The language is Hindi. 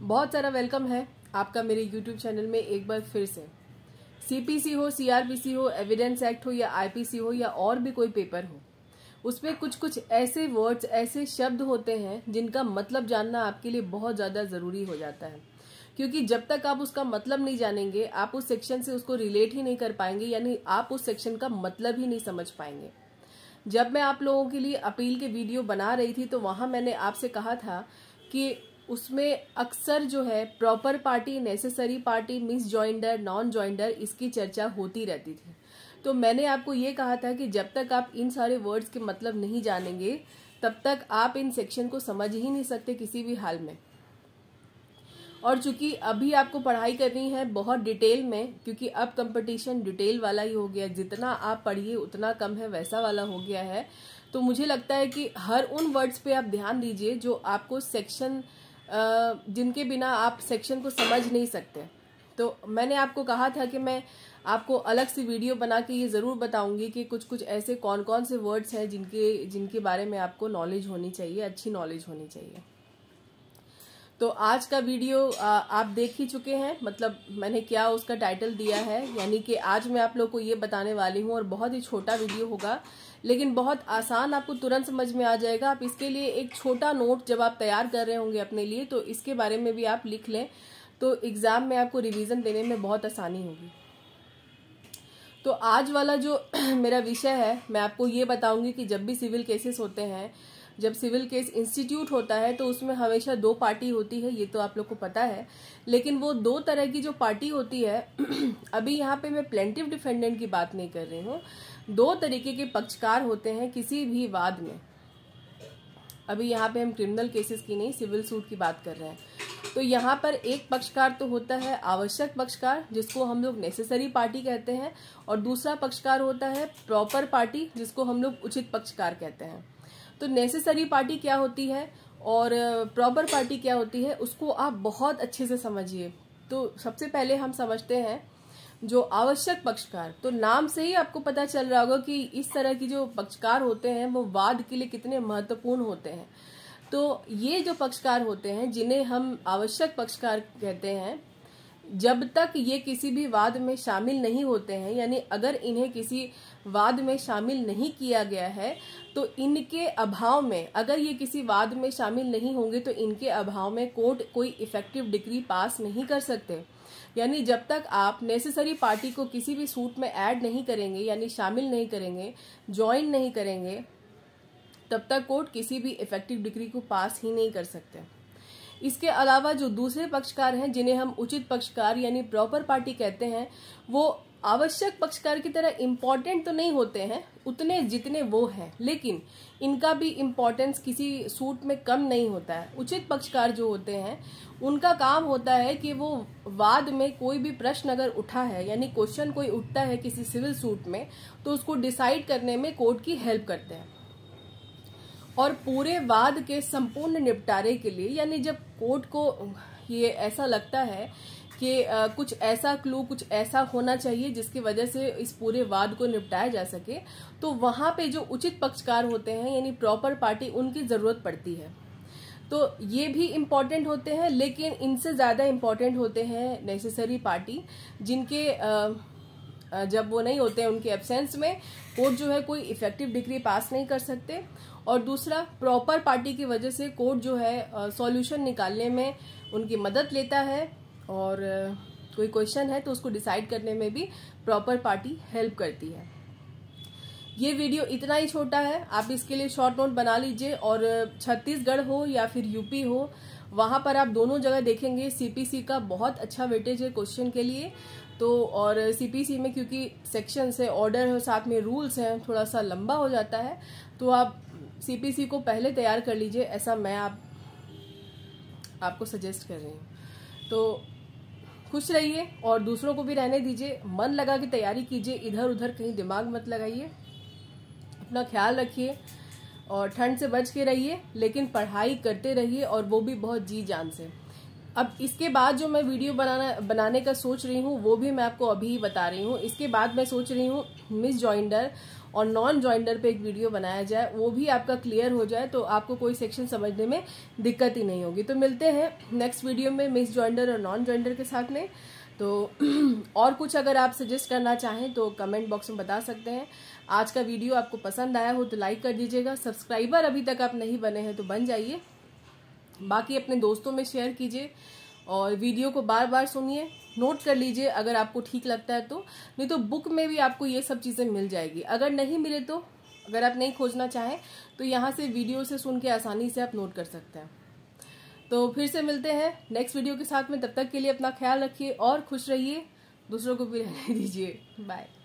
बहुत सारा वेलकम है आपका मेरे यूट्यूब चैनल में एक बार फिर से सीपीसी हो सीआरपीसी हो एविडेंस एक्ट हो या आईपीसी हो या और भी कोई पेपर हो उसमें कुछ कुछ ऐसे वर्ड्स ऐसे शब्द होते हैं जिनका मतलब जानना आपके लिए बहुत ज़्यादा ज़रूरी हो जाता है क्योंकि जब तक आप उसका मतलब नहीं जानेंगे आप उस सेक्शन से उसको रिलेट ही नहीं कर पाएंगे यानी आप उस सेक्शन का मतलब ही नहीं समझ पाएंगे जब मैं आप लोगों के लिए अपील के वीडियो बना रही थी तो वहां मैंने आपसे कहा था कि उसमें अक्सर जो है proper party necessary party misjoinder non joinder इसकी चर्चा होती रहती थी तो मैंने आपको ये कहा था कि जब तक आप इन सारे वर्ड्स के मतलब नहीं जानेंगे तब तक आप इन सेक्शन को समझ ही नहीं सकते किसी भी हाल में और चूंकि अभी आपको पढ़ाई करनी है बहुत डिटेल में क्योंकि अब कंपटीशन डिटेल वाला ही हो गया जितना आप पढ़िए उतना कम है वैसा वाला हो गया है तो मुझे लगता है कि हर उन वर्ड्स पे आप ध्यान दीजिए जो आपको सेक्शन जिनके बिना आप सेक्शन को समझ नहीं सकते तो मैंने आपको कहा था कि मैं आपको अलग से वीडियो बना के ये ज़रूर बताऊंगी कि कुछ कुछ ऐसे कौन कौन से वर्ड्स हैं जिनके जिनके बारे में आपको नॉलेज होनी चाहिए अच्छी नॉलेज होनी चाहिए तो आज का वीडियो आप देख ही चुके हैं मतलब मैंने क्या उसका टाइटल दिया है यानी कि आज मैं आप लोग को ये बताने वाली हूँ और बहुत ही छोटा वीडियो होगा लेकिन बहुत आसान आपको तुरंत समझ में आ जाएगा आप इसके लिए एक छोटा नोट जब आप तैयार कर रहे होंगे अपने लिए तो इसके बारे में भी आप लिख लें तो एग्ज़ाम में आपको रिविज़न देने में बहुत आसानी होगी तो आज वाला जो मेरा विषय है मैं आपको ये बताऊंगी कि जब भी सिविल केसेस होते हैं जब सिविल केस इंस्टीट्यूट होता है तो उसमें हमेशा दो पार्टी होती है ये तो आप लोग को पता है लेकिन वो दो तरह की जो पार्टी होती है अभी यहाँ पे मैं प्लेंटिव डिफेंडेंट की बात नहीं कर रही हूँ दो तरीके के पक्षकार होते हैं किसी भी वाद में अभी यहाँ पे हम क्रिमिनल केसेस की नहीं सिविल सूट की बात कर रहे हैं तो यहाँ पर एक पक्षकार तो होता है आवश्यक पक्षकार जिसको हम लोग नेसेसरी पार्टी कहते हैं और दूसरा पक्षकार होता है प्रॉपर पार्टी जिसको हम लोग उचित पक्षकार कहते हैं तो नेसेसरी पार्टी क्या होती है और प्रॉपर पार्टी क्या होती है उसको आप बहुत अच्छे से समझिए तो सबसे पहले हम समझते हैं जो आवश्यक पक्षकार तो नाम से ही आपको पता चल रहा होगा कि इस तरह की जो पक्षकार होते हैं वो वाद के लिए कितने महत्वपूर्ण होते हैं तो ये जो पक्षकार होते हैं जिन्हें हम आवश्यक पक्षकार कहते हैं जब तक ये किसी भी वाद में शामिल नहीं होते हैं यानी अगर इन्हें किसी वाद में शामिल नहीं किया गया है तो इनके अभाव में अगर ये किसी वाद में शामिल नहीं होंगे तो इनके अभाव में कोर्ट कोई इफेक्टिव डिग्री पास नहीं कर सकते यानी जब तक आप नेसेसरी पार्टी को किसी भी सूट में ऐड नहीं करेंगे यानी शामिल नहीं करेंगे ज्वाइन नहीं करेंगे तब तक कोर्ट किसी भी इफेक्टिव डिग्री को पास ही नहीं कर सकते इसके अलावा जो दूसरे पक्षकार हैं जिन्हें हम उचित पक्षकार यानी प्रॉपर पार्टी कहते हैं वो आवश्यक पक्षकार की तरह इम्पॉर्टेंट तो नहीं होते हैं उतने जितने वो हैं लेकिन इनका भी इम्पोर्टेंस किसी सूट में कम नहीं होता है उचित पक्षकार जो होते हैं उनका काम होता है कि वो वाद में कोई भी प्रश्न अगर उठा है यानी क्वेश्चन कोई उठता है किसी सिविल सूट में तो उसको डिसाइड करने में कोर्ट की हेल्प करते हैं और पूरे वाद के संपूर्ण निपटारे के लिए यानी जब कोर्ट को ये ऐसा लगता है कि कुछ ऐसा क्लू कुछ ऐसा होना चाहिए जिसकी वजह से इस पूरे वाद को निपटाया जा सके तो वहाँ पे जो उचित पक्षकार होते हैं यानी प्रॉपर पार्टी उनकी ज़रूरत पड़ती है तो ये भी इम्पॉर्टेंट होते हैं लेकिन इनसे ज़्यादा इम्पॉर्टेंट होते हैं नेसेसरी पार्टी जिनके आ, जब वो नहीं होते हैं उनके एब्सेंस में कोर्ट जो है कोई इफेक्टिव डिग्री पास नहीं कर सकते और दूसरा प्रॉपर पार्टी की वजह से कोर्ट जो है सॉल्यूशन निकालने में उनकी मदद लेता है और कोई क्वेश्चन है तो उसको डिसाइड करने में भी प्रॉपर पार्टी हेल्प करती है ये वीडियो इतना ही छोटा है आप इसके लिए शॉर्ट नोट बना लीजिए और छत्तीसगढ़ हो या फिर यूपी हो वहाँ पर आप दोनों जगह देखेंगे सीपीसी का बहुत अच्छा वेटेज है क्वेश्चन के लिए तो और सीपीसी में क्योंकि सेक्शंस है ऑर्डर है साथ में रूल्स हैं थोड़ा सा लंबा हो जाता है तो आप सीपीसी को पहले तैयार कर लीजिए ऐसा मैं आप आपको सजेस्ट कर रही हूँ तो खुश रहिए और दूसरों को भी रहने दीजिए मन लगा के तैयारी कीजिए इधर उधर कहीं दिमाग मत लगाइए अपना ख्याल रखिए और ठंड से बच के रहिए लेकिन पढ़ाई करते रहिए और वो भी बहुत जी जान से अब इसके बाद जो मैं वीडियो बनाना बनाने का सोच रही हूँ वो भी मैं आपको अभी ही बता रही हूँ इसके बाद मैं सोच रही हूँ मिस ज्वाइंडर और नॉन ज्वाइंडर पे एक वीडियो बनाया जाए वो भी आपका क्लियर हो जाए तो आपको कोई सेक्शन समझने में दिक्कत ही नहीं होगी तो मिलते हैं नेक्स्ट वीडियो में मिस ज्वाइंडर और नॉन ज्वाइंडर के साथ में तो और कुछ अगर आप सजेस्ट करना चाहें तो कमेंट बॉक्स में बता सकते हैं आज का वीडियो आपको पसंद आया हो तो लाइक कर दीजिएगा सब्सक्राइबर अभी तक आप नहीं बने हैं तो बन जाइए बाकी अपने दोस्तों में शेयर कीजिए और वीडियो को बार बार सुनिए नोट कर लीजिए अगर आपको ठीक लगता है तो नहीं तो बुक में भी आपको ये सब चीज़ें मिल जाएगी अगर नहीं मिले तो अगर आप नहीं खोजना चाहें तो यहाँ से वीडियो से सुन के आसानी से आप नोट कर सकते हैं तो फिर से मिलते हैं नेक्स्ट वीडियो के साथ में तब तक के लिए अपना ख्याल रखिए और खुश रहिए दूसरों को भी रहने दीजिए बाय